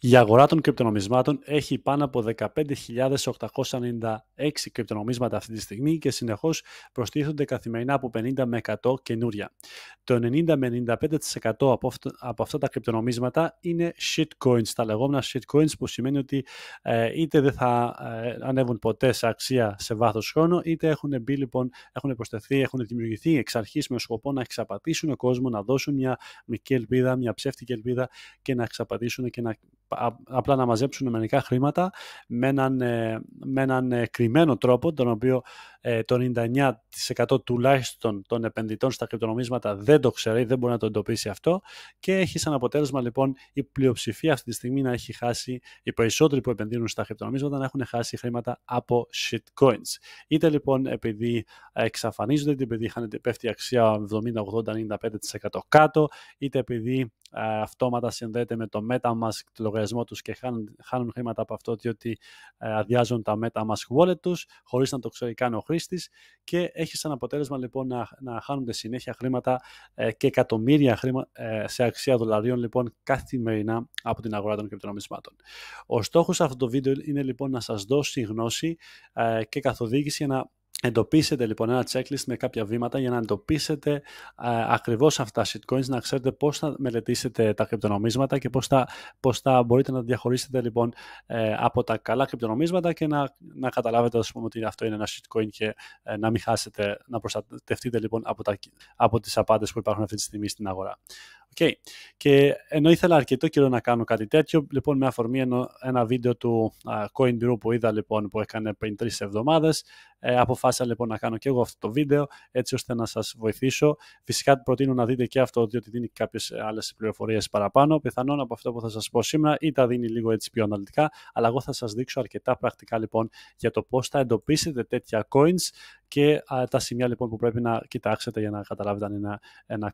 Η αγορά των κρυπτονομισμάτων έχει πάνω από 15.896 κρυπτονομίσματα αυτή τη στιγμή και συνεχώς προστίθονται καθημερινά από 50 με 100 καινούρια. Το 90 με 95% από αυτά τα κρυπτονομίσματα είναι shitcoins, τα λεγόμενα shitcoins που σημαίνει ότι ε, είτε δεν θα ε, ανέβουν ποτέ σε αξία σε βάθος χρόνου, είτε έχουν μπει λοιπόν, έχουν προσθεθεί, έχουν δημιουργηθεί εξ αρχής με σκοπό να εξαπατήσουν ο κόσμος, να δώσουν μια μικρή ελπίδα, μια ψεύτικη ελπίδα και να εξαπατήσουν και να απλά να μαζέψουν μερικά χρήματα με έναν, ε, με έναν ε, κρυμμένο τρόπο, τον οποίο ε, το 99% τουλάχιστον των επενδυτών στα κρυπτονομίσματα δεν το ξέρει, δεν μπορεί να το εντοπίσει αυτό και έχει σαν αποτέλεσμα λοιπόν η πλειοψηφία αυτή τη στιγμή να έχει χάσει, οι περισσότεροι που επενδύουν στα κρυπτονομίσματα να έχουν χάσει χρήματα από shitcoins. Είτε λοιπόν επειδή εξαφανίζονται, είτε επειδή πέφτει η αξία 70, 80, 95% κάτω, είτε επειδή αυτόματα συνδέεται με το MetaMask του λογαριασμό τους και χάνουν, χάνουν χρήματα από αυτό διότι ε, αδειάζουν τα MetaMask wallet τους χωρίς να το ξέρει καν ο χρήστης και έχει σαν αποτέλεσμα λοιπόν να, να χάνονται συνέχεια χρήματα ε, και εκατομμύρια χρήμα, ε, σε αξία δολαρίων λοιπόν καθημερινά από την αγορά των κρυπτονομισμάτων. Ο στόχος αυτού αυτό βίντεο είναι λοιπόν να σας δώσει γνώση και καθοδήγηση για να Εντοπίσετε λοιπόν ένα checklist με κάποια βήματα για να εντοπίσετε ακριβώς αυτά τα shitcoins, να ξέρετε πώς θα μελετήσετε τα κρυπτονομίσματα και πώς θα, πώς θα μπορείτε να διαχωρίσετε λοιπόν ε, από τα καλά κρυπτονομίσματα και να, να καταλάβετε ότι αυτό είναι ένα shitcoin και ε, να μην χάσετε, να προστατευτείτε λοιπόν από, τα, από τις απάντες που υπάρχουν αυτή τη στιγμή στην αγορά. Okay. Και ενώ ήθελα αρκετό καιρό να κάνω κάτι τέτοιο, λοιπόν, με αφορμή ένα βίντεο του uh, Bureau που είδα λοιπόν που έκανε πριν τρεις εβδομάδες, ε, αποφάσισα λοιπόν να κάνω και εγώ αυτό το βίντεο έτσι ώστε να σας βοηθήσω. Φυσικά προτείνω να δείτε και αυτό, διότι δίνει κάποιες άλλες πληροφορίες παραπάνω. Πιθανόν από αυτό που θα σας πω σήμερα ή τα δίνει λίγο έτσι πιο αναλυτικά, αλλά εγώ θα σας δείξω αρκετά πρακτικά λοιπόν για το πώς θα εντοπίσετε τέτοια coins και α, τα σημεία λοιπόν που πρέπει να κοιτάξετε για να καταλάβετε αν είναι ένα,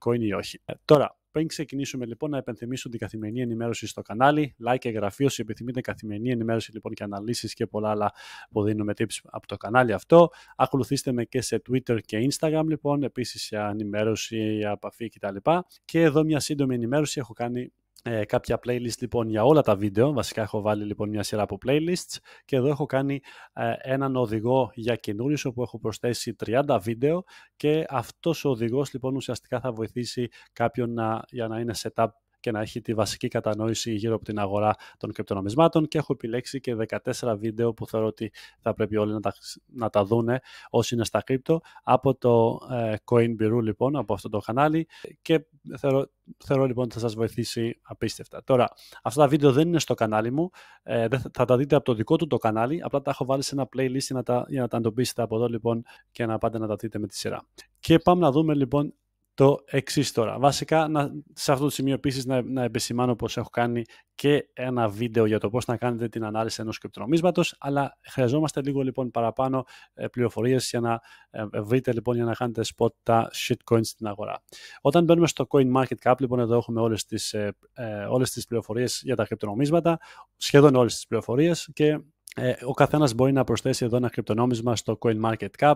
coin ή όχι. Ε, τώρα, πριν ξεκινήσουμε λοιπόν να επενθυμίσω την καθημερινή ενημέρωση στο κανάλι, like και εγγραφή όσοι επιθυμείτε καθημερινή ενημέρωση λοιπόν και αναλύσεις και πολλά άλλα που δίνουμε tips από το κανάλι αυτό. Ακολουθήστε με και σε Twitter και Instagram λοιπόν, επίσης για ενημέρωση, για επαφή κτλ. Και εδώ μια σύντομη ενημέρωση έχω κάνει ε, κάποια playlist λοιπόν για όλα τα βίντεο. Βασικά έχω βάλει λοιπόν μια σειρά από playlists και εδώ έχω κάνει ε, έναν οδηγό για καινούριους όπου έχω προσθέσει 30 βίντεο και αυτός ο οδηγός λοιπόν ουσιαστικά θα βοηθήσει κάποιον να, για να είναι setup και να έχει τη βασική κατανόηση γύρω από την αγορά των κρυπτονομισμάτων και έχω επιλέξει και 14 βίντεο που θεωρώ ότι θα πρέπει όλοι να τα, να τα δούνε όσοι είναι στα κρύπτο από το ε, CoinBiru λοιπόν, από αυτό το κανάλι και θεωρώ, θεωρώ λοιπόν ότι θα σας βοηθήσει απίστευτα. Τώρα, αυτά τα βίντεο δεν είναι στο κανάλι μου, ε, θα τα δείτε από το δικό του το κανάλι, απλά τα έχω βάλει σε ένα playlist για να τα, για να τα από εδώ λοιπόν και να πάτε να τα δείτε με τη σειρά. Και πάμε να δούμε λοιπόν το εξής τώρα. Βασικά, να, σε αυτό το σημείο επίσης να, να επισημάνω πως έχω κάνει και ένα βίντεο για το πώς να κάνετε την ανάλυση ενός κρυπτονομίσματος. Αλλά χρειαζόμαστε λίγο λοιπόν παραπάνω ε, πληροφορίες για να ε, ε, βρείτε λοιπόν για να κάνετε spot τα shitcoins στην αγορά. Όταν μπαίνουμε στο CoinMarketCap, λοιπόν, εδώ έχουμε όλες τις όλες τις ε, πληροφορίες για τα κρυπτονομίσματα, σχεδόν όλες τις πληροφορίες και ο καθένας μπορεί να προσθέσει εδώ ένα κρυπτονόμισμα στο CoinMarketCap.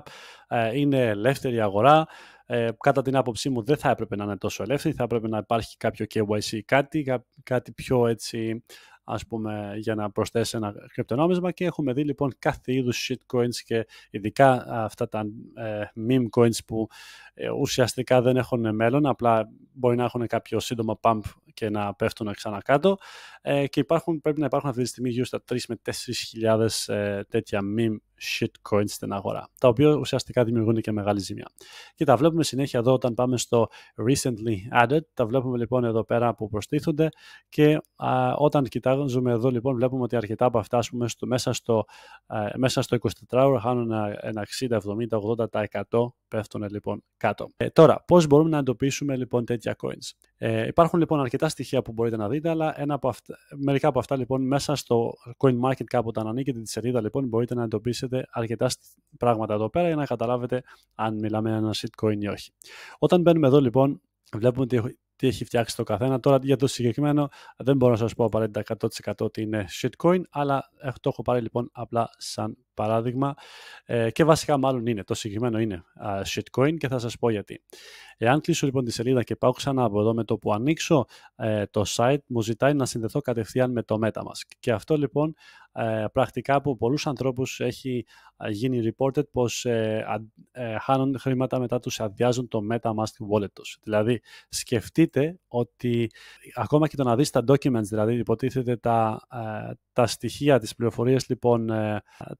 Είναι ελεύθερη αγορά ε, κατά την άποψή μου δεν θα έπρεπε να είναι τόσο ελεύθερη, θα έπρεπε να υπάρχει κάποιο KYC κάτι, κάτι πιο έτσι ας πούμε για να προσθέσει ένα κρυπτονόμισμα και έχουμε δει λοιπόν κάθε είδους shitcoins και ειδικά αυτά τα ε, meme coins που ε, ουσιαστικά δεν έχουν μέλλον, απλά μπορεί να έχουν κάποιο σύντομο pump και να πέφτουν ξανά κάτω ε, και υπάρχουν, πρέπει να υπάρχουν αυτή τη στιγμή γύρω στα 3 με 4.000 ε, τέτοια meme shitcoins στην αγορά, τα οποία ουσιαστικά δημιουργούν και μεγάλη ζημιά. Και τα βλέπουμε συνέχεια εδώ όταν πάμε στο recently added, τα βλέπουμε λοιπόν εδώ πέρα που προστίθονται και α, όταν κοιτάζουμε εδώ λοιπόν βλέπουμε ότι αρκετά από αυτά πούμε, μέσα, στο, μέσα στο ε, 24 ώρο χάνουν ένα, ένα 60, 70, 80% πέφτουν λοιπόν κάτω. Ε, τώρα, πώς μπορούμε να εντοπίσουμε λοιπόν τέτοια coins. Ε, υπάρχουν λοιπόν αρκετά στοιχεία που μπορείτε να δείτε, αλλά ένα από αυτά, μερικά από αυτά λοιπόν μέσα στο coin market κάπου όταν ανήκετε τη σελίδα λοιπόν μπορείτε να εντοπίσετε αρκετά πράγματα εδώ πέρα για να καταλάβετε αν μιλάμε ένα shitcoin ή όχι. Όταν μπαίνουμε εδώ λοιπόν βλέπουμε ότι τι έχει φτιάξει το καθένα. Τώρα για το συγκεκριμένο δεν μπορώ να σας πω απαραίτητα 100% ότι είναι shitcoin, αλλά ε, το έχω πάρει λοιπόν απλά σαν παράδειγμα ε, και βασικά μάλλον είναι, το συγκεκριμένο είναι shitcoin και θα σας πω γιατί. Εάν κλείσω λοιπόν τη σελίδα και πάω ξανά από εδώ με το που ανοίξω ε, το site μου ζητάει να συνδεθώ κατευθείαν με το MetaMask και αυτό λοιπόν ε, πρακτικά από πολλούς ανθρώπους έχει γίνει reported πως ε, ε χρήματα μετά τους αδειάζουν το MetaMask wallet τους. Δηλαδή σκεφτείτε ότι ακόμα και το να δεις τα documents, δηλαδή υποτίθεται τα, ε, τα στοιχεία, της πληροφορίες λοιπόν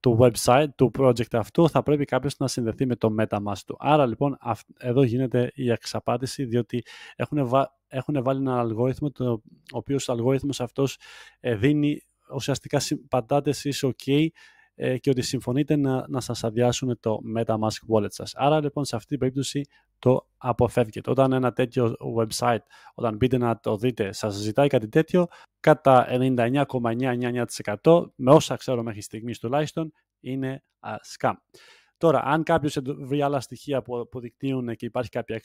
του website του project αυτού θα πρέπει κάποιος να συνδεθεί με το MetaMask του. Άρα λοιπόν εδώ γίνεται η εξαπάτηση διότι έχουν, βα... έχουν βάλει έναν αλγόριθμο το οποίος ο αλγόριθμος αυτός ε, δίνει ουσιαστικά πατάτε εσείς OK ε, και ότι συμφωνείτε να, να σας αδειάσουν το MetaMask wallet σας. Άρα λοιπόν σε αυτή την περίπτωση το αποφεύγετε. Όταν ένα τέτοιο website, όταν μπείτε να το δείτε, σας ζητάει κάτι τέτοιο, κατά 99,999% με όσα ξέρω μέχρι στιγμής τουλάχιστον, είναι α, Τώρα, αν κάποιος βρει άλλα στοιχεία που αποδεικνύουν και υπάρχει κάποια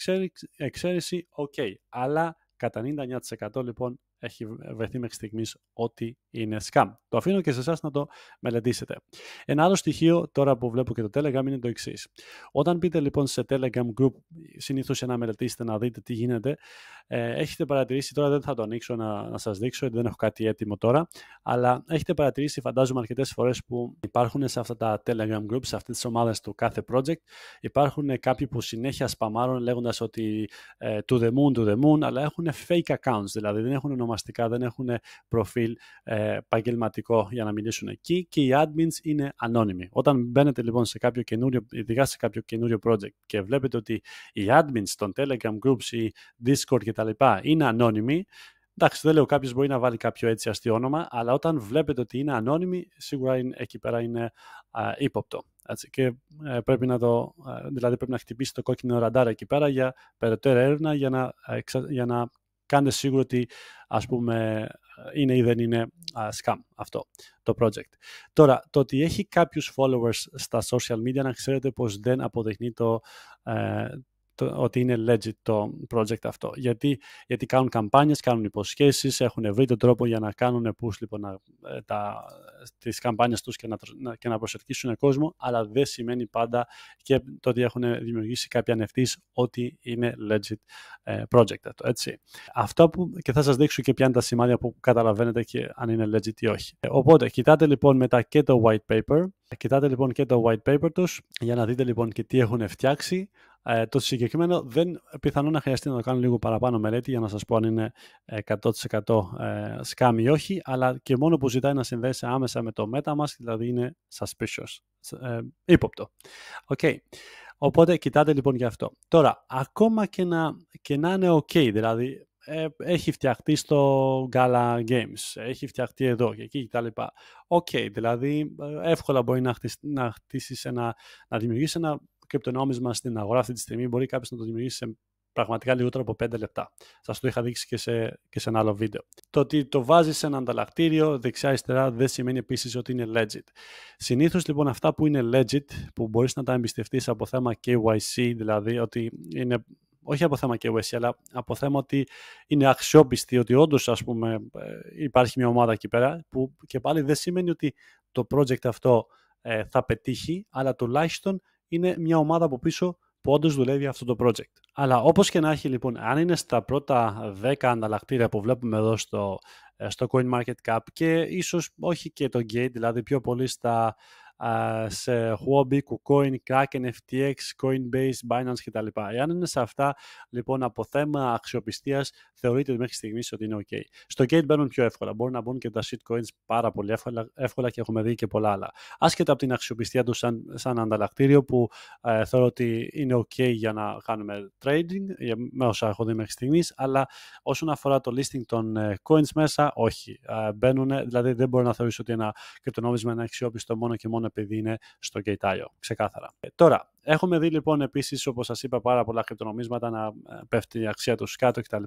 εξαίρεση, οκ. Okay. Αλλά κατά 99% λοιπόν έχει ε, βρεθεί μέχρι στιγμής ότι είναι scam. Το αφήνω και σε εσάς να το μελετήσετε. Ένα άλλο στοιχείο τώρα που βλέπω και το Telegram είναι το εξής. Όταν πείτε λοιπόν σε Telegram group, συνήθως να μελετήσετε να δείτε τι γίνεται, ε, έχετε παρατηρήσει, τώρα δεν θα το ανοίξω να, να σας δείξω, δεν έχω κάτι έτοιμο τώρα, αλλά έχετε παρατηρήσει φαντάζομαι αρκετές φορές που υπάρχουν σε αυτά τα Telegram groups, σε αυτές τις ομάδες του κάθε project, υπάρχουν κάποιοι που συνέχεια σπαμάρουν λέγοντας ότι ε, to the moon, to the moon, αλλά έχουν fake accounts, δηλαδή δεν έχουν ονομαστικά, δεν έχουν ε, προφίλ ε, επαγγελματικό για να μιλήσουν εκεί και οι admins είναι ανώνυμοι. Όταν μπαίνετε λοιπόν σε κάποιο καινούριο, ειδικά σε κάποιο καινούριο project και βλέπετε ότι οι admins των Telegram groups ή Discord κτλ. είναι ανώνυμοι, Εντάξει, δεν λέω κάποιος μπορεί να βάλει κάποιο έτσι αστείο όνομα, αλλά όταν βλέπετε ότι είναι ανώνυμοι, σίγουρα είναι, εκεί πέρα είναι ύποπτο. Έτσι, και ε, πρέπει να το, δηλαδή πρέπει να χτυπήσει το κόκκινο ραντάρ εκεί πέρα για περαιτέρω έρευνα για να, ε, για να κάντε σίγουρο ότι ας πούμε είναι ή δεν είναι σκάμ αυτό το project. Τώρα, το ότι έχει κάποιους followers στα social media, να ξέρετε πως δεν αποδεικνύει το, ε, το, ότι είναι legit το project αυτό. Γιατί, γιατί κάνουν καμπάνιες, κάνουν υποσχέσεις, έχουν βρει τον τρόπο για να κάνουν push λοιπόν, να, ε, τα, τις καμπάνιες τους και να, και να προσελκύσουν κόσμο, αλλά δεν σημαίνει πάντα και το ότι έχουν δημιουργήσει κάποια NFTs ότι είναι legit ε, project αυτό, έτσι. Αυτό που, και θα σας δείξω και ποια είναι τα σημάδια που καταλαβαίνετε και αν είναι legit ή όχι. Οπότε, κοιτάτε λοιπόν μετά και το white paper, κοιτάτε λοιπόν και το white paper τους για να δείτε λοιπόν και τι έχουν φτιάξει, ε, το συγκεκριμένο δεν πιθανόν να χρειαστεί να το κάνω λίγο παραπάνω μελέτη για να σας πω αν είναι 100% ε, ε, σκάμι ή όχι, αλλά και μόνο που ζητάει να συνδέσει άμεσα με το MetaMask, δηλαδή είναι suspicious, ε, ύποπτο. Οκ. Οπότε κοιτάτε λοιπόν για αυτό. Τώρα, ακόμα και να, και να είναι ok, δηλαδή έχει φτιαχτεί στο Gala Games, έχει φτιαχτεί εδώ και εκεί κτλ. Οκ, δηλαδή εύκολα μπορεί να, χτίσει, να, χτίσεις ένα, να δημιουργήσεις ένα κρυπτονόμισμα στην αγορά αυτή τη στιγμή μπορεί κάποιος να το δημιουργήσει σε πραγματικά λιγότερο από 5 λεπτά. Σας το είχα δείξει και σε, και σε ένα άλλο βίντεο. Το ότι το βάζεις σε ένα ανταλλακτήριο δεξιά-αριστερά δεν σημαίνει επίσης ότι είναι legit. Συνήθως λοιπόν αυτά που είναι legit, που μπορείς να τα εμπιστευτείς από θέμα KYC, δηλαδή ότι είναι όχι από θέμα KYC, αλλά από θέμα ότι είναι αξιόπιστη, ότι όντως ας πούμε ε, υπάρχει μια ομάδα εκεί πέρα, που και πάλι δεν σημαίνει ότι το project αυτό ε, θα πετύχει, αλλά τουλάχιστον είναι μια ομάδα από πίσω που όντως δουλεύει αυτό το project. Αλλά όπως και να έχει λοιπόν, αν είναι στα πρώτα 10 ανταλλακτήρια που βλέπουμε εδώ στο, ε, στο CoinMarketCap και ίσως όχι και το Gate, δηλαδή πιο πολύ στα σε Huobi, KuCoin, Kraken, FTX, Coinbase, Binance κτλ. Εάν είναι σε αυτά, λοιπόν, από θέμα αξιοπιστίας, θεωρείται μέχρι στιγμής ότι είναι OK. Στο Gate μπαίνουν πιο εύκολα. Μπορούν να μπουν και τα shitcoins πάρα πολύ εύκολα, και έχουμε δει και πολλά άλλα. Άσχετα από την αξιοπιστία τους σαν, σαν ανταλλακτήριο που ε, θεωρώ ότι είναι OK για να κάνουμε trading, για, με όσα έχω δει μέχρι στιγμής, αλλά όσον αφορά το listing των ε, coins μέσα, όχι. Ε, μπαίνουν, δηλαδή δεν μπορώ να θεωρήσω ότι ένα κρυπτονόμισμα είναι αξιόπιστο μόνο και μόνο μόνο επειδή είναι στο κειτάλιο, ξεκάθαρα. Ε, τώρα, έχουμε δει λοιπόν επίσης, όπως σας είπα, πάρα πολλά κρυπτονομίσματα να ε, πέφτει η αξία τους κάτω κτλ.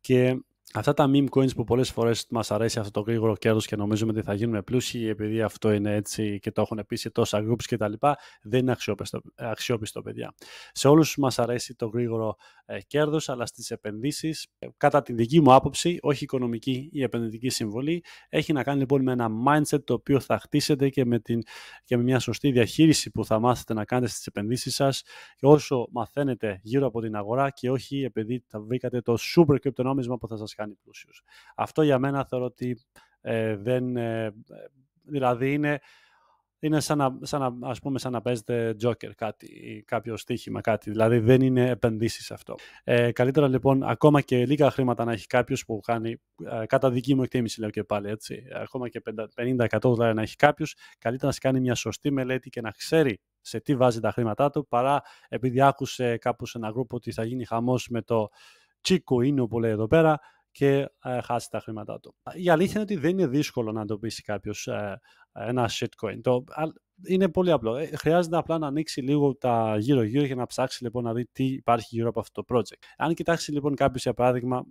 Και αυτά τα meme coins που πολλές φορές μας αρέσει αυτό το γρήγορο κέρδος και νομίζουμε ότι θα γίνουμε πλούσιοι επειδή αυτό είναι έτσι και το έχουν σε τόσα groups και τα λοιπά, δεν είναι αξιόπιστο, αξιόπιστο παιδιά. Σε όλους μας αρέσει το γρήγορο ε, κέρδος, αλλά στις επενδύσεις, ε, κατά την δική μου άποψη, όχι οικονομική ή επενδυτική συμβολή, έχει να κάνει λοιπόν με ένα mindset το οποίο θα χτίσετε και με, την, και με μια σωστή διαχείριση που θα μάθετε να κάνετε στις επενδύσεις σας όσο μαθαίνετε γύρω από την αγορά και όχι επειδή θα βρήκατε το super κρυπτονόμισμα που θα σας κάνει πλούσιους. Αυτό για μένα θεωρώ ότι ε, δεν... Ε, δηλαδή είναι, είναι σαν, να, σαν ας πούμε, σαν να παίζετε τζόκερ κάτι, ή κάποιο στοίχημα, κάτι. Δηλαδή δεν είναι επενδύσεις αυτό. Ε, καλύτερα λοιπόν, ακόμα και λίγα χρήματα να έχει κάποιος που κάνει, ε, κατά δική μου εκτίμηση λέω και πάλι έτσι, ακόμα και 50-100 να έχει κάποιος, καλύτερα να κάνει μια σωστή μελέτη και να ξέρει σε τι βάζει τα χρήματά του, παρά επειδή άκουσε κάπου ένα γκρουπ ότι θα γίνει χαμός με το τσίκο ίνο που λέει εδώ πέρα, και ε, χάσει τα χρήματά του. Η αλήθεια είναι ότι δεν είναι δύσκολο να εντοπίσει κάποιος ε, ένα shitcoin. Το, είναι πολύ απλό. Ε, χρειάζεται απλά να ανοίξει λίγο τα γύρω-γύρω για να ψάξει λοιπόν να δει τι υπάρχει γύρω από αυτό το project. Αν κοιτάξει λοιπόν κάποιος για παράδειγμα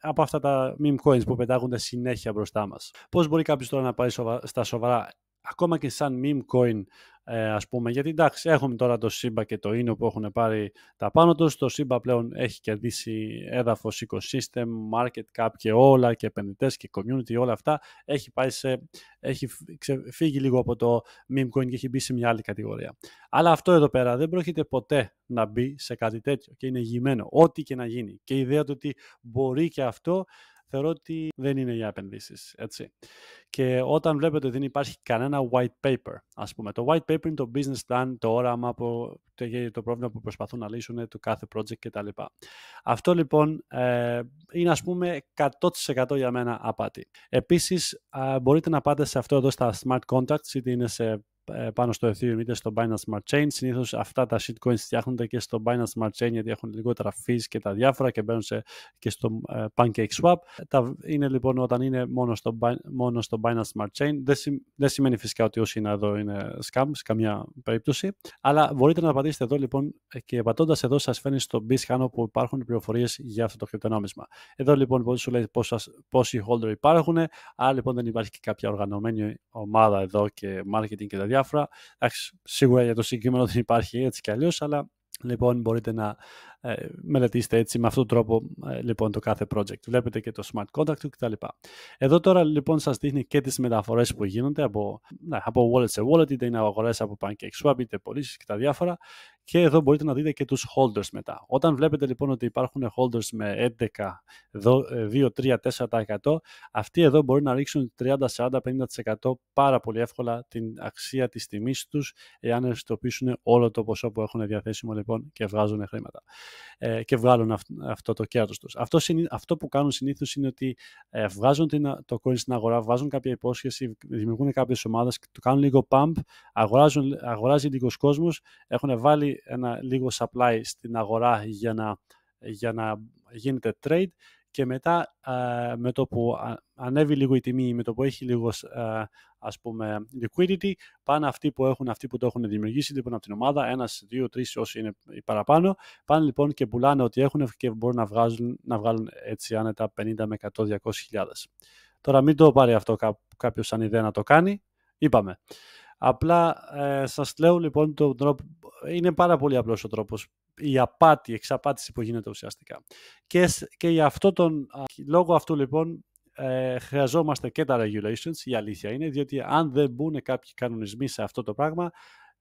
από αυτά τα meme coins που πετάγονται συνέχεια μπροστά μας. Πώς μπορεί κάποιος τώρα να πάει στα σοβαρά ακόμα και σαν meme coin ε, ας πούμε, γιατί εντάξει έχουμε τώρα το ΣΥΜΠΑ και το ίνο που έχουν πάρει τα πάνω τους, το ΣΥΜΠΑ πλέον έχει κερδίσει έδαφος, ecosystem, market cap και όλα και επενδυτές και community, όλα αυτά έχει, πάει σε, έχει φύγει λίγο από το meme coin και έχει μπει σε μια άλλη κατηγορία. Αλλά αυτό εδώ πέρα δεν πρόκειται ποτέ να μπει σε κάτι τέτοιο και είναι γημένο, ό,τι και να γίνει. Και η ιδέα του ότι μπορεί και αυτό θεωρώ ότι δεν είναι για επενδύσεις. Έτσι. Και όταν βλέπετε ότι δεν υπάρχει κανένα white paper, ας πούμε, το white paper είναι το business plan, το όραμα, το, το πρόβλημα που προσπαθούν να λύσουν το κάθε project κτλ. Αυτό λοιπόν ε, είναι ας πούμε 100% για μένα απάτη. Επίσης μπορείτε να πάτε σε αυτό εδώ στα smart contracts, είτε είναι σε ε, πάνω στο Ethereum είτε στο Binance Smart Chain. Συνήθως αυτά τα shitcoins φτιάχνονται και στο Binance Smart Chain γιατί έχουν λιγότερα fees και τα διάφορα και μπαίνουν και στο ε, Pancake Swap. Τα, είναι λοιπόν όταν είναι μόνο στο, μόνο στο Binance Smart Chain. Δεν, δεν σημαίνει φυσικά ότι όσοι είναι εδώ είναι scam σε καμιά περίπτωση. Αλλά μπορείτε να πατήσετε εδώ λοιπόν και πατώντας εδώ σας φαίνει στο BizHano που υπάρχουν πληροφορίες για αυτό το κρυπτονόμισμα. Εδώ λοιπόν μπορεί σου λέει πόσοι holder υπάρχουν. Άρα λοιπόν δεν υπάρχει και κάποια οργανωμένη ομάδα εδώ και marketing και τα διάφορα. Εντάξει, σίγουρα για το συγκεκριμένο δεν υπάρχει έτσι κι αλλιώς, αλλά λοιπόν μπορείτε να ε, μελετήστε έτσι με αυτόν τον τρόπο ε, λοιπόν το κάθε project. Βλέπετε και το smart contract του κτλ. Εδώ τώρα λοιπόν σας δείχνει και τις μεταφορές που γίνονται από, να, από wallet σε wallet, είτε είναι αγορές από PancakeSwap, είτε πωλήσεις και τα διάφορα. Και εδώ μπορείτε να δείτε και τους holders μετά. Όταν βλέπετε λοιπόν ότι υπάρχουν holders με 11, 2, 3, 4%, αυτοί εδώ μπορεί να ρίξουν 30, 40, 50% πάρα πολύ εύκολα την αξία της τιμής τους, εάν ευστοποιήσουν όλο το ποσό που έχουν διαθέσιμο λοιπόν και βγάζουν χρήματα. Ε, και βγάλουν αυτό το κέρδος τους. Αυτό, αυτό που κάνουν συνήθως είναι ότι ε, βγάζουν την, το coin στην αγορά, βάζουν κάποια υπόσχεση, δημιουργούν κάποιες ομάδες, το κάνουν λίγο pump, αγοράζουν, αγοράζει λίγος κόσμος, έχουν βάλει ένα λίγο supply στην αγορά για να, για να γίνεται trade και μετά με το που ανέβει λίγο η τιμή, με το που έχει λίγο ας πούμε liquidity, πάνε αυτοί που έχουν, αυτοί που το έχουν δημιουργήσει λοιπόν από την ομάδα, ένας, δύο, τρεις όσοι είναι παραπάνω, πάνε λοιπόν και πουλάνε ό,τι έχουν και μπορούν να, βγάζουν, να βγάλουν έτσι άνετα 50 με 100, 200 Τώρα μην το πάρει αυτό κάποιος σαν ιδέα να το κάνει, είπαμε. Απλά ε, σας λέω λοιπόν το τρόπο, είναι πάρα πολύ απλός ο τρόπος η απάτη, η εξαπάτηση που γίνεται ουσιαστικά. Και, και για αυτό τον λόγο αυτού λοιπόν ε, χρειαζόμαστε και τα regulations, η αλήθεια είναι, διότι αν δεν μπουν κάποιοι κανονισμοί σε αυτό το πράγμα,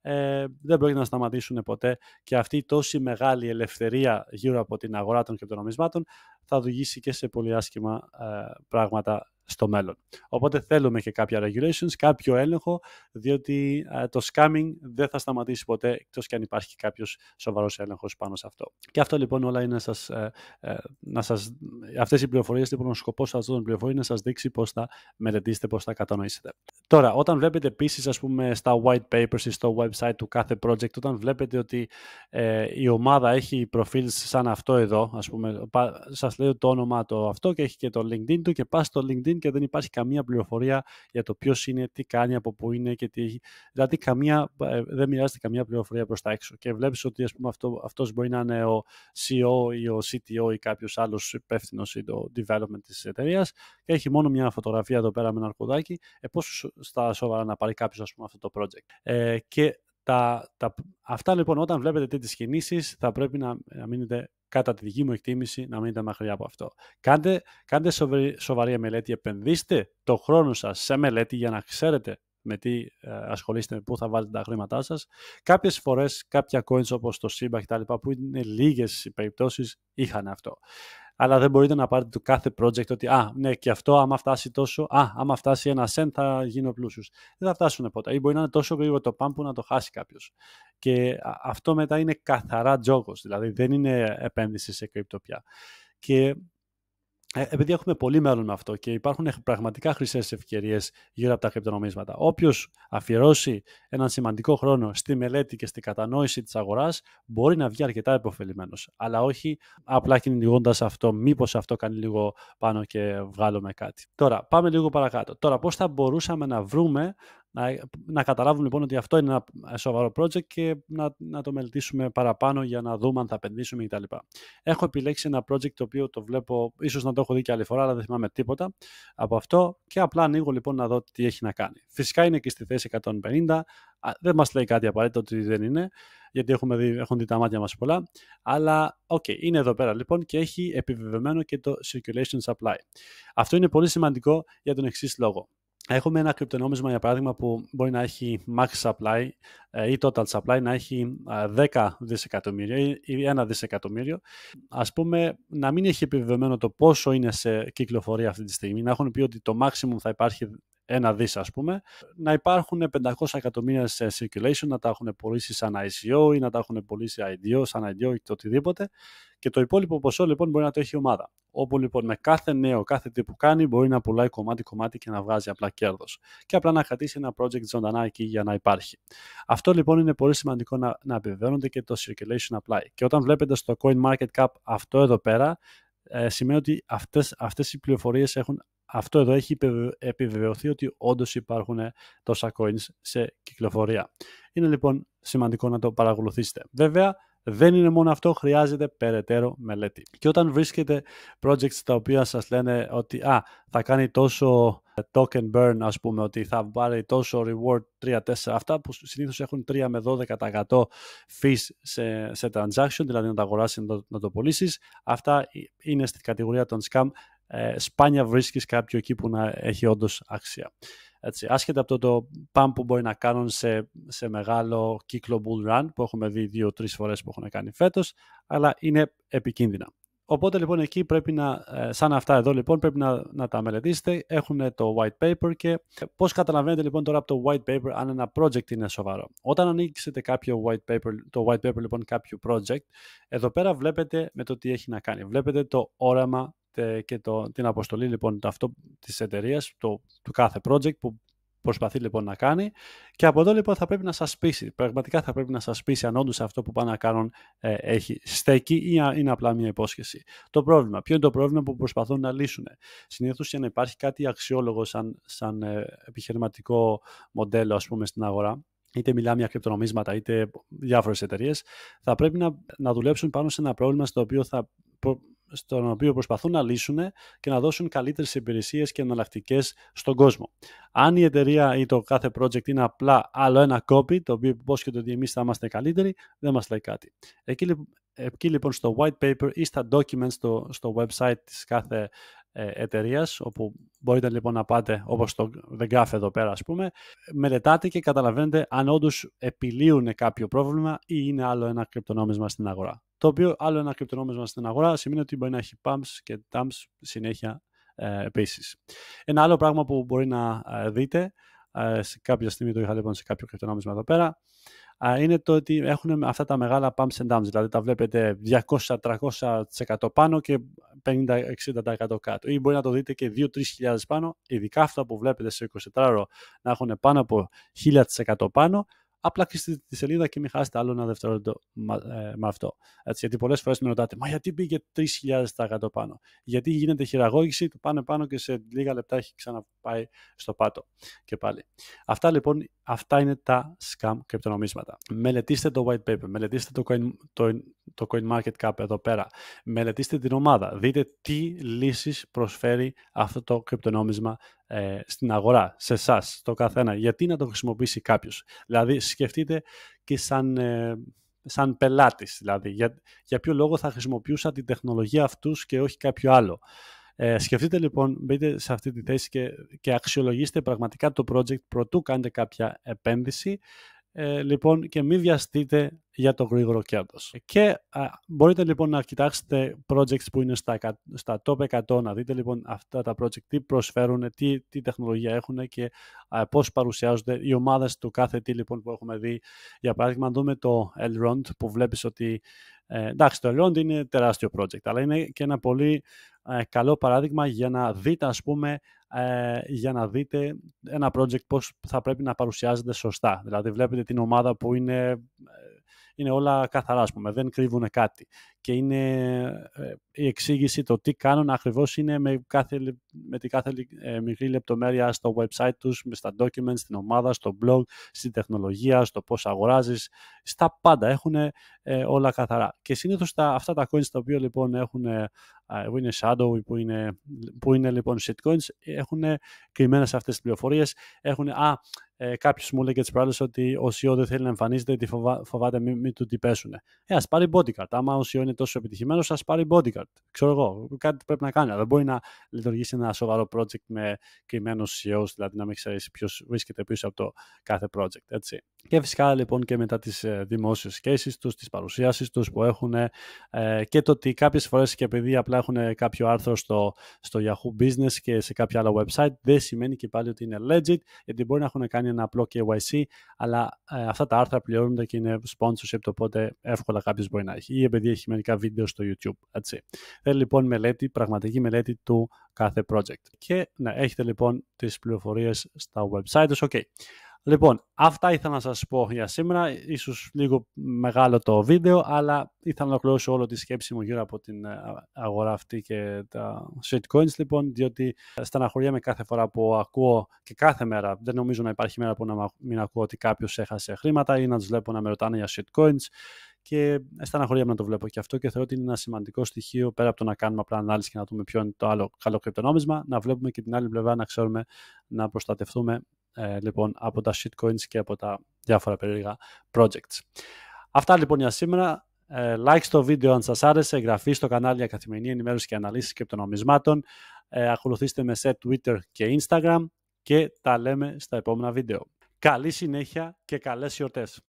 ε, δεν πρόκειται να σταματήσουν ποτέ και αυτή η τόση μεγάλη ελευθερία γύρω από την αγορά των κρυπτονομισμάτων θα οδηγήσει και σε πολύ άσχημα ε, πράγματα στο μέλλον. Οπότε θέλουμε και κάποια regulations, κάποιο έλεγχο, διότι το scamming δεν θα σταματήσει ποτέ εκτός και αν υπάρχει κάποιος σοβαρός έλεγχος πάνω σε αυτό. Και αυτό λοιπόν όλα είναι να σας. Ε, ε Αυτές οι πληροφορίες, λοιπόν, ο σκοπός αυτών των πληροφοριών είναι να σας δείξει πώς θα μελετήσετε, πώς θα κατανοήσετε. Τώρα, όταν βλέπετε επίσης, ας πούμε, στα white papers ή στο website του κάθε project, όταν βλέπετε ότι ε, η ομάδα έχει προφίλ σαν αυτό εδώ, ας πούμε, σας λέω το όνομα το αυτό και έχει και το LinkedIn του και πας στο LinkedIn και δεν υπάρχει καμία πληροφορία για το ποιος είναι, τι κάνει, από πού είναι και τι έχει. Δηλαδή, καμία, ε, δεν μοιράζεται καμία πληροφορία προς τα έξω. Και βλέπεις ότι πούμε, αυτό, αυτός μπορεί να είναι ο CEO ή ο CTO ή κάποιος άλλος υπεύθυνος ή το development της εταιρείας και έχει μόνο μια φωτογραφία εδώ πέρα με ένα αρκουδάκι. Ε, στα σοβαρά να πάρει κάποιος αυτό το project. Ε, και τα, τα, αυτά λοιπόν, όταν βλέπετε τέτοιες κινήσεις, θα πρέπει να, να μείνετε κατά τη δική μου εκτίμηση να μείνετε μακριά από αυτό. Κάντε, κάντε σοβαρή, μελέτη, επενδύστε το χρόνο σας σε μελέτη για να ξέρετε με τι ε, ασχολείστε, με πού θα βάλετε τα χρήματά σας. Κάποιες φορές κάποια coins όπως το SIBA και τα λοιπά που είναι λίγες οι περιπτώσεις είχαν αυτό αλλά δεν μπορείτε να πάρετε το κάθε project ότι «Α, ναι, και αυτό άμα φτάσει τόσο, α, άμα φτάσει ένα σεν θα γίνω πλούσιος. Δεν θα φτάσουν ποτέ ή μπορεί να είναι τόσο γρήγορο το pump που να το χάσει κάποιος. Και αυτό μετά είναι καθαρά τζόγος. δηλαδή δεν είναι επένδυση σε κρυπτοπιά. Και ε, επειδή έχουμε πολύ μέλλον με αυτό και υπάρχουν πραγματικά χρυσές ευκαιρίες γύρω από τα κρυπτονομίσματα. Όποιος αφιερώσει έναν σημαντικό χρόνο στη μελέτη και στη κατανόηση της αγοράς μπορεί να βγει αρκετά υποφελημένο. Αλλά όχι απλά κυνηγώντας αυτό, μήπως αυτό κάνει λίγο πάνω και βγάλουμε κάτι. Τώρα, πάμε λίγο παρακάτω. Τώρα, πώς θα μπορούσαμε να βρούμε να, να καταλάβουμε λοιπόν ότι αυτό είναι ένα σοβαρό project και να, να το μελετήσουμε παραπάνω για να δούμε αν θα επενδύσουμε κτλ. Έχω επιλέξει ένα project το οποίο το βλέπω, ίσως να το έχω δει και άλλη φορά, αλλά δεν θυμάμαι τίποτα από αυτό και απλά ανοίγω λοιπόν να δω τι έχει να κάνει. Φυσικά είναι και στη θέση 150, δεν μας λέει κάτι απαραίτητο ότι δεν είναι, γιατί έχουμε δει, έχουν δει τα μάτια μας πολλά, αλλά οκ, okay, είναι εδώ πέρα λοιπόν και έχει επιβεβαιωμένο και το circulation supply. Αυτό είναι πολύ σημαντικό για τον εξής λόγο. Έχουμε ένα κρυπτονόμισμα, για παράδειγμα, που μπορεί να έχει max supply ε, ή total supply να έχει 10 δισεκατομμύρια ή 1 δισεκατομμύριο. Ας πούμε, να μην έχει επιβεβαιωμένο το πόσο είναι σε κυκλοφορία αυτή τη στιγμή. Να έχουν πει ότι το maximum θα υπάρχει ένα δις ας πούμε, να υπάρχουν 500 εκατομμύρια σε circulation, να τα έχουν πωλήσει σαν ICO ή να τα έχουν πωλήσει IDO, σαν IDO ή το οτιδήποτε και το υπόλοιπο ποσό λοιπόν μπορεί να το έχει η ομάδα. Όπου λοιπόν με κάθε νέο, κάθε τι που κάνει μπορεί να πουλάει κομμάτι-κομμάτι και να βγάζει απλά κέρδος και απλά να κρατήσει ένα project ζωντανά εκεί για να υπάρχει. Αυτό λοιπόν είναι πολύ σημαντικό να, να και το circulation apply. Και όταν βλέπετε στο coin market cap αυτό εδώ πέρα, ε, σημαίνει ότι αυτές, αυτές οι πληροφορίες έχουν αυτό εδώ έχει επιβεβαιωθεί ότι όντως υπάρχουν τόσα coins σε κυκλοφορία. Είναι λοιπόν σημαντικό να το παρακολουθήσετε. Βέβαια, δεν είναι μόνο αυτό, χρειάζεται περαιτέρω μελέτη. Και όταν βρίσκετε projects τα οποία σας λένε ότι α, θα κάνει τόσο token burn, ας πούμε, ότι θα βάλει τόσο reward 3-4, αυτά που συνήθως έχουν 3 με 12% fees σε, σε transaction, δηλαδή να το αγοράσεις, να το, να το πωλήσεις, αυτά είναι στην κατηγορία των scam, ε, σπάνια βρίσκεις κάποιο εκεί που να έχει όντως αξία. Έτσι, άσχετα από το, το pump που μπορεί να κάνουν σε, σε μεγάλο κύκλο bull run που έχουμε δει δυο τρει φορές που έχουν κάνει φέτος, αλλά είναι επικίνδυνα. Οπότε λοιπόν εκεί πρέπει να, ε, σαν αυτά εδώ λοιπόν, πρέπει να, να τα μελετήσετε. Έχουν το white paper και πώς καταλαβαίνετε λοιπόν τώρα από το white paper αν ένα project είναι σοβαρό. Όταν ανοίξετε κάποιο white paper, το white paper λοιπόν κάποιου project, εδώ πέρα βλέπετε με το τι έχει να κάνει. Βλέπετε το όραμα ε, και την αποστολή λοιπόν αυτό της εταιρείας, το, του κάθε project που προσπαθεί λοιπόν να κάνει και από εδώ λοιπόν θα πρέπει να σας πείσει, πραγματικά θα πρέπει να σας πείσει αν όντως αυτό που πάνε να κάνουν ε, έχει στέκει ή είναι απλά μια υπόσχεση. Το πρόβλημα, ποιο είναι το πρόβλημα που προσπαθούν να λύσουν. Συνήθως για να υπάρχει κάτι αξιόλογο σαν, σαν ε, επιχειρηματικό μοντέλο ας πούμε στην αγορά, είτε μιλάμε για κρυπτονομίσματα, είτε διάφορες εταιρείες, θα πρέπει να, να δουλέψουν πάνω σε ένα πρόβλημα στο οποίο θα στον οποίο προσπαθούν να λύσουν και να δώσουν καλύτερες υπηρεσίες και εναλλακτικές στον κόσμο. Αν η εταιρεία ή το κάθε project είναι απλά άλλο ένα copy, το οποίο υπόσχεται ότι εμείς θα είμαστε καλύτεροι, δεν μας λέει κάτι. Εκεί, εκεί λοιπόν στο white paper ή στα documents στο, στο website της κάθε ε, εταιρείας, όπου μπορείτε λοιπόν να πάτε όπως το The Graph εδώ πέρα ας πούμε, μελετάτε και καταλαβαίνετε αν όντως επιλύουν κάποιο πρόβλημα ή είναι άλλο ένα κρυπτονόμισμα στην αγορά. Το οποίο άλλο ένα κρυπτονόμισμα στην αγορά σημαίνει ότι μπορεί να έχει pumps και dumps συνέχεια ε, επίσης. Ένα άλλο πράγμα που μπορεί να ε, δείτε, ε, σε κάποια στιγμή το είχα λοιπόν σε κάποιο κρυπτονόμισμα εδώ πέρα, ε, είναι το ότι έχουν αυτά τα μεγάλα pumps and dumps, δηλαδή τα βλέπετε 200-300% πάνω και 50-60% κάτω. Ή μπορεί να το δείτε και 2-3 πάνω, ειδικά αυτά που βλέπετε σε 24 ώρο να έχουν πάνω από 1000% πάνω, Απλά και τη σελίδα και μην χάσετε άλλο ένα δευτερόλεπτο ε, με αυτό. Έτσι, γιατί πολλές φορές με ρωτάτε, Μα γιατί πήγε 3.000% πάνω. Γιατί γίνεται χειραγώγηση το πάνω πάνω και σε λίγα λεπτά έχει ξαναπάει στο πάτο και πάλι. Αυτά λοιπόν Αυτά είναι τα scam κρυπτονομίσματα. Μελετήστε το white paper, μελετήστε το coin, το, το coin market cap εδώ πέρα, μελετήστε την ομάδα, δείτε τι λύσεις προσφέρει αυτό το κρυπτονόμισμα ε, στην αγορά, σε εσάς, στον καθένα. Γιατί να το χρησιμοποιήσει κάποιος. Δηλαδή σκεφτείτε και σαν... Ε, σαν πελάτης δηλαδή, για, για ποιο λόγο θα χρησιμοποιούσα την τεχνολογία αυτούς και όχι κάποιο άλλο. Ε, σκεφτείτε λοιπόν, μπείτε σε αυτή τη θέση και, και αξιολογήστε πραγματικά το project προτού κάνετε κάποια επένδυση. Ε, λοιπόν, και μην βιαστείτε για το γρήγορο κέρδος. Και μπορείτε λοιπόν να κοιτάξετε projects που είναι στα, στα top 100, να δείτε λοιπόν αυτά τα project τι προσφέρουν, τι, τι τεχνολογία έχουν και πώ πώς παρουσιάζονται οι ομάδες του κάθε τι λοιπόν που έχουμε δει. Για παράδειγμα, δούμε το Elrond που βλέπεις ότι ε, εντάξει, το είναι τεράστιο project, αλλά είναι και ένα πολύ ε, καλό παράδειγμα για να δείτε, ας πούμε, ε, για να δείτε ένα project πώς θα πρέπει να παρουσιάζεται σωστά. Δηλαδή, βλέπετε την ομάδα που είναι, ε, είναι όλα καθαρά, ας πούμε, δεν κρύβουν κάτι. Και είναι η εξήγηση το τι κάνουν ακριβώς είναι με κάθε με την κάθε ε, μικρή λεπτομέρεια στο website τους, στα documents, στην ομάδα, στο blog, στην τεχνολογία, στο πώς αγοράζεις, στα πάντα έχουν ε, όλα καθαρά. Και συνήθως τα, αυτά τα coins τα οποία λοιπόν έχουν, ε, που είναι shadow, που είναι, που είναι λοιπόν shitcoins, έχουν κρυμμένα σε αυτές τις πληροφορίες, έχουν, α, ε, κάποιος μου λέει και τι προάλλες ότι ο CEO δεν θέλει να εμφανίζεται γιατί φοβά, φοβάται μην του τυπέσουν. Ε, ας πάρει bodyguard. Άμα ο CEO είναι τόσο επιτυχημένος, ας πάρει bodyguard. Ξέρω εγώ, κάτι πρέπει να κάνει. Δεν μπορεί να λειτουργήσει ένα σοβαρό project με κρυμμένου CEOs, δηλαδή να μην ξέρεις ποιος βρίσκεται πίσω από το κάθε project. Έτσι. Και φυσικά λοιπόν και μετά τις ε, δημόσιες σχέσεις τους, τις παρουσίασει τους που έχουν ε, και το ότι κάποιες φορές και επειδή απλά έχουν κάποιο άρθρο στο, στο Yahoo Business και σε κάποια άλλα website δεν σημαίνει και πάλι ότι είναι legit γιατί μπορεί να έχουν κάνει ένα απλό KYC αλλά ε, αυτά τα άρθρα πληρώνονται και είναι sponsorship οπότε εύκολα κάποιος μπορεί να έχει ή επειδή έχει μερικά βίντεο στο YouTube. Έτσι. Θέλει λοιπόν μελέτη, πραγματική μελέτη του κάθε project. Και να έχετε λοιπόν τις πληροφορίες στα website Okay. Λοιπόν, αυτά ήθελα να σας πω για σήμερα. Ίσως λίγο μεγάλο το βίντεο, αλλά ήθελα να ολοκληρώσω όλο τη σκέψη μου γύρω από την ε, αγορά αυτή και τα shitcoins, λοιπόν, διότι ε, στεναχωριέμαι κάθε φορά που ακούω και κάθε μέρα. Δεν νομίζω να υπάρχει μέρα που να μην ακούω ότι κάποιος έχασε χρήματα ή να τους βλέπω να με ρωτάνε για shitcoins και στεναχωρία να το βλέπω και αυτό και θεωρώ ότι είναι ένα σημαντικό στοιχείο πέρα από το να κάνουμε απλά ανάλυση και να δούμε ποιο είναι το άλλο καλό κρυπτονόμισμα, να βλέπουμε και την άλλη πλευρά να ξέρουμε να προστατευτούμε ε, λοιπόν από τα shitcoins και από τα διάφορα περίεργα projects. Αυτά λοιπόν για σήμερα. Ε, like στο βίντεο αν σας άρεσε, εγγραφή στο κανάλι για καθημερινή ενημέρωση και αναλύσεις κρυπτονομισμάτων. Ε, ακολουθήστε με σε Twitter και Instagram και τα λέμε στα επόμενα βίντεο. Καλή συνέχεια και καλές γιορτές.